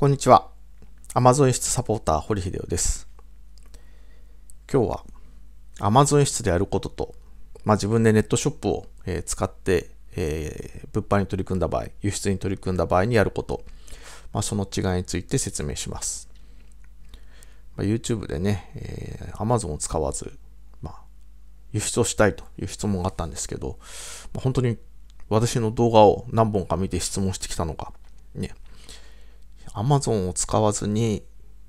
こんにちは。Amazon 室サポーター、堀秀夫です。今日は Amazon 室でやることと、まあ、自分でネットショップを、え使って、えー、物販に取り組んだ場合、輸出に取り組んだ場合にやること、まあ、その違いについて説明します。まあ、YouTube でね、えー、Amazon を使わず、まあ、輸出をしたいという質問があったんですけど、まあ、本当に私の動画を何本か見て質問してきたのか、ね、Amazon を使わずに、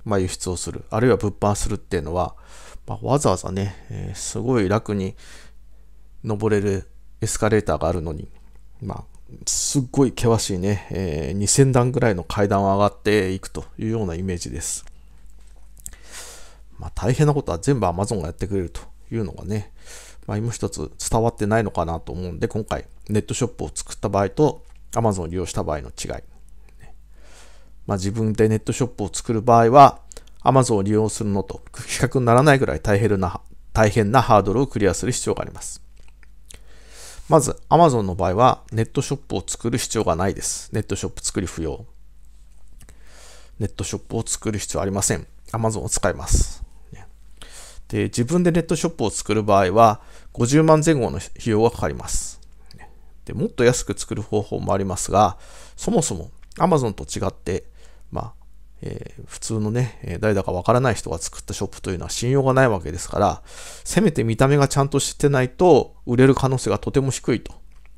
まあ、輸出をする、あるいは物販するっていうのは、まあ、わざわざね、えー、すごい楽に登れるエスカレーターがあるのに、まあ、すっごい険しいね、えー、2000段ぐらいの階段を上がっていくというようなイメージです。まあ、大変なことは全部 Amazon がやってくれるというのがね、まあ、今一つ伝わってないのかなと思うんで、今回ネットショップを作った場合と Amazon を利用した場合の違い。まあ、自分でネットショップを作る場合は、Amazon を利用するのと比較にならないぐらい大変な、大変なハードルをクリアする必要があります。まず、Amazon の場合は、ネットショップを作る必要がないです。ネットショップ作り不要。ネットショップを作る必要ありません。Amazon を使います。で、自分でネットショップを作る場合は、50万前後の費用がかかります。でもっと安く作る方法もありますが、そもそも Amazon と違って、まあ、えー、普通のね、誰だかわからない人が作ったショップというのは信用がないわけですから、せめて見た目がちゃんとしてないと売れる可能性がとても低いと。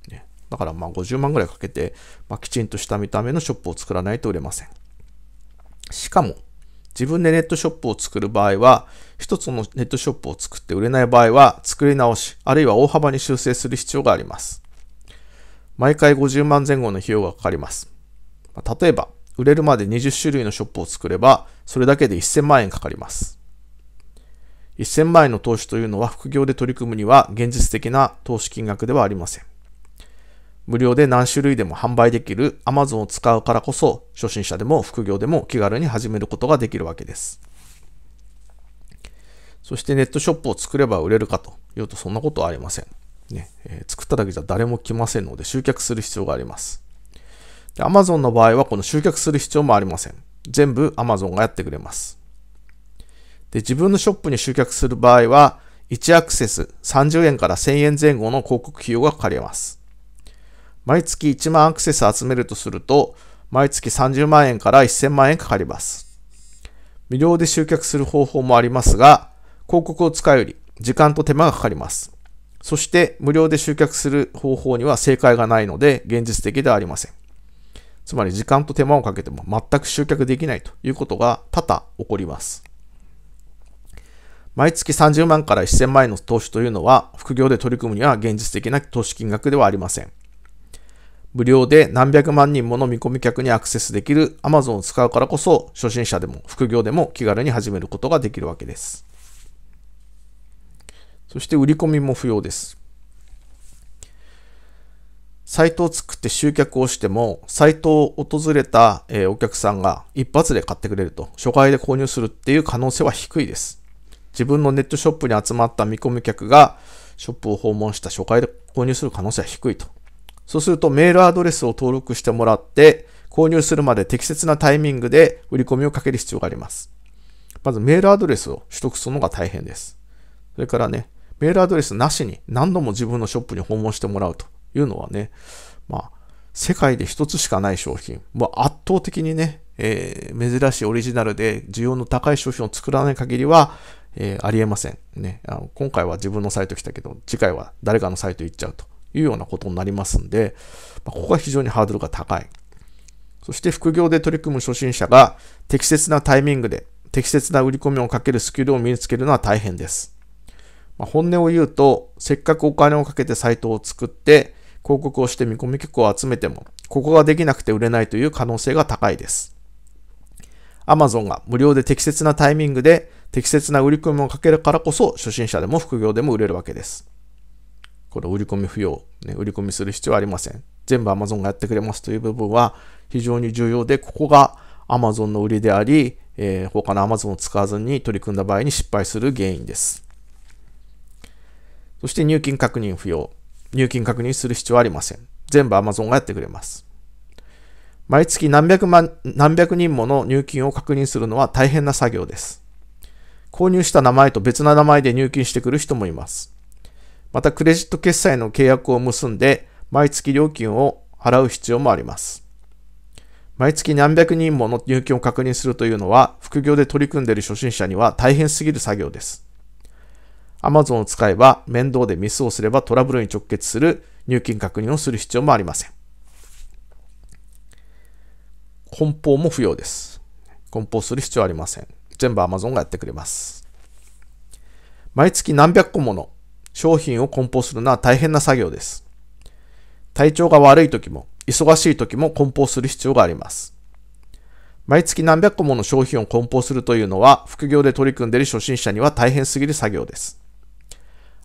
ね、だからまあ50万ぐらいかけて、まあ、きちんとした見た目のショップを作らないと売れません。しかも、自分でネットショップを作る場合は、一つのネットショップを作って売れない場合は、作り直し、あるいは大幅に修正する必要があります。毎回50万前後の費用がかかります。例えば、売れるまで20種類のショップを作れば、それだけで1000万円かかります。1000万円の投資というのは副業で取り組むには現実的な投資金額ではありません。無料で何種類でも販売できる Amazon を使うからこそ、初心者でも副業でも気軽に始めることができるわけです。そしてネットショップを作れば売れるかというとそんなことはありません。ねえー、作っただけじゃ誰も来ませんので集客する必要があります。で Amazon の場合はこの集客する必要もありません。全部 Amazon がやってくれます。で、自分のショップに集客する場合は、1アクセス30円から1000円前後の広告費用がかかります。毎月1万アクセス集めるとすると、毎月30万円から1000万円かかります。無料で集客する方法もありますが、広告を使うより時間と手間がかかります。そして無料で集客する方法には正解がないので現実的ではありません。つまり時間と手間をかけても全く集客できないということが多々起こります。毎月30万から1000万円の投資というのは、副業で取り組むには現実的な投資金額ではありません。無料で何百万人もの見込み客にアクセスできる Amazon を使うからこそ、初心者でも副業でも気軽に始めることができるわけです。そして売り込みも不要です。サイトを作って集客をしても、サイトを訪れた、お客さんが一発で買ってくれると、初回で購入するっていう可能性は低いです。自分のネットショップに集まった見込み客が、ショップを訪問した初回で購入する可能性は低いと。そうするとメールアドレスを登録してもらって、購入するまで適切なタイミングで売り込みをかける必要があります。まずメールアドレスを取得するのが大変です。それからね、メールアドレスなしに何度も自分のショップに訪問してもらうというのはね、まあ、世界で一つしかない商品、もう圧倒的にね、えー、珍しいオリジナルで需要の高い商品を作らない限りは、えー、ありえません、ねあの。今回は自分のサイト来たけど、次回は誰かのサイト行っちゃうというようなことになりますんで、まあ、ここが非常にハードルが高い。そして副業で取り組む初心者が適切なタイミングで適切な売り込みをかけるスキルを身につけるのは大変です。まあ、本音を言うと、せっかくお金をかけてサイトを作って、広告をして見込み客を集めても、ここができなくて売れないという可能性が高いです。Amazon が無料で適切なタイミングで適切な売り込みをかけるからこそ、初心者でも副業でも売れるわけです。この売り込み不要、ね、売り込みする必要はありません。全部 Amazon がやってくれますという部分は非常に重要で、ここが Amazon の売りであり、えー、他の Amazon を使わずに取り組んだ場合に失敗する原因です。そして入金確認不要。入金確認する必要はありません。全部 Amazon がやってくれます。毎月何百万、何百人もの入金を確認するのは大変な作業です。購入した名前と別な名前で入金してくる人もいます。またクレジット決済の契約を結んで、毎月料金を払う必要もあります。毎月何百人もの入金を確認するというのは、副業で取り組んでいる初心者には大変すぎる作業です。Amazon を使えば面倒でミスをすればトラブルに直結する入金確認をする必要もありません。梱包も不要です。梱包する必要ありません。全部 Amazon がやってくれます。毎月何百個もの商品を梱包するのは大変な作業です。体調が悪い時も、忙しい時も梱包する必要があります。毎月何百個もの商品を梱包するというのは、副業で取り組んでいる初心者には大変すぎる作業です。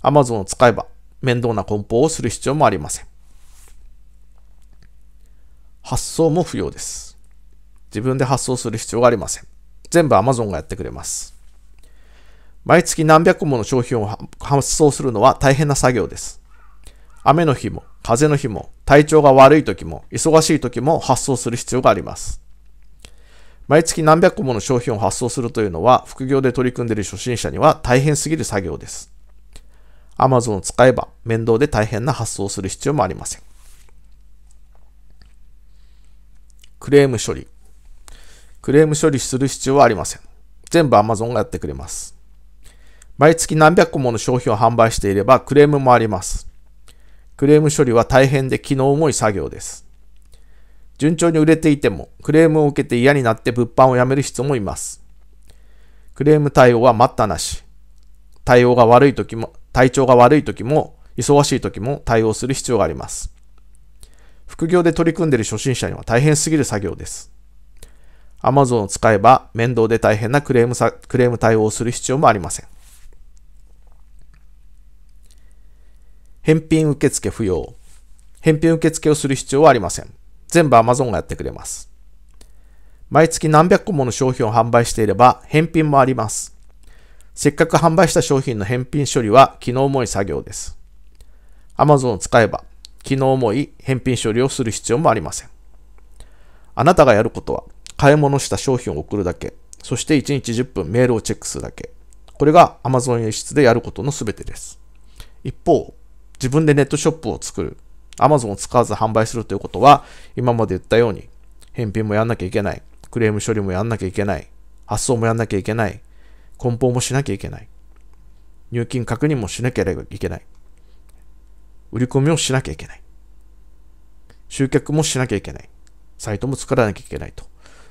Amazon を使えば面倒な梱包をする必要もありません。発送も不要です。自分で発送する必要がありません。全部 Amazon がやってくれます。毎月何百個もの商品を発送するのは大変な作業です。雨の日も、風の日も、体調が悪い時も、忙しい時も発送する必要があります。毎月何百個もの商品を発送するというのは、副業で取り組んでいる初心者には大変すぎる作業です。Amazon を使えば面倒で大変な発送をする必要もありません。クレーム処理。クレーム処理する必要はありません。全部 Amazon がやってくれます。毎月何百個もの商品を販売していればクレームもあります。クレーム処理は大変で機能重い作業です。順調に売れていてもクレームを受けて嫌になって物販をやめる人もいます。クレーム対応は待ったなし。対応が悪い時も体調が悪い時も、忙しい時も対応する必要があります。副業で取り組んでいる初心者には大変すぎる作業です。Amazon を使えば面倒で大変なクレームさクレーム対応をする必要もありません。返品受付不要。返品受付をする必要はありません。全部 Amazon がやってくれます。毎月何百個もの商品を販売していれば返品もあります。せっかく販売した商品の返品処理は気の重い作業です。Amazon を使えば気の重い返品処理をする必要もありません。あなたがやることは買い物した商品を送るだけ、そして1日10分メールをチェックするだけ。これが Amazon 輸出でやることの全てです。一方、自分でネットショップを作る、Amazon を使わず販売するということは、今まで言ったように、返品もやんなきゃいけない、クレーム処理もやんなきゃいけない、発送もやんなきゃいけない、梱包もしなきゃいけない。入金確認もしなければいけない。売り込みをしなきゃいけない。集客もしなきゃいけない。サイトも作らなきゃいけないと。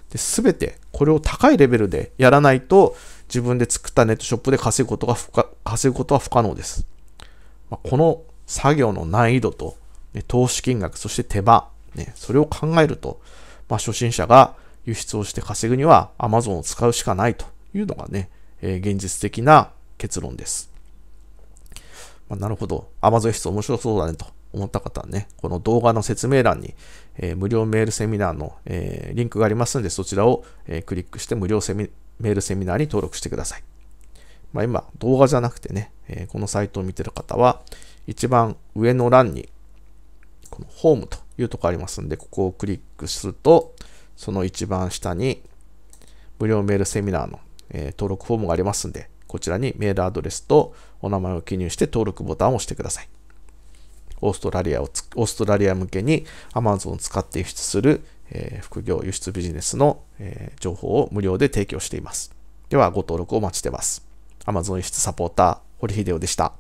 で、すべてこれを高いレベルでやらないと自分で作ったネットショップで稼ぐことが不可、稼ぐことは不可能です。まあ、この作業の難易度と、ね、投資金額、そして手間、ね、それを考えると、まあ、初心者が輸出をして稼ぐには Amazon を使うしかないというのがね、えー、現実的な結論です。まあ、なるほど。Amazon 室面白そうだねと思った方はね、この動画の説明欄に、えー、無料メールセミナーの、えー、リンクがありますので、そちらを、えー、クリックして無料セミメールセミナーに登録してください。まあ、今、動画じゃなくてね、えこのサイトを見てる方は、一番上の欄に、このホームというとこありますんで、ここをクリックすると、その一番下に、無料メールセミナーのえー、登録フォームがありますんで、こちらにメールアドレスとお名前を記入して登録ボタンを押してください。オーストラリアをオーストラリア向けに Amazon を使って輸出する、えー、副業輸出ビジネスの、えー、情報を無料で提供しています。では、ご登録をお待ちしてます。Amazon 輸出サポーター、堀秀夫でした。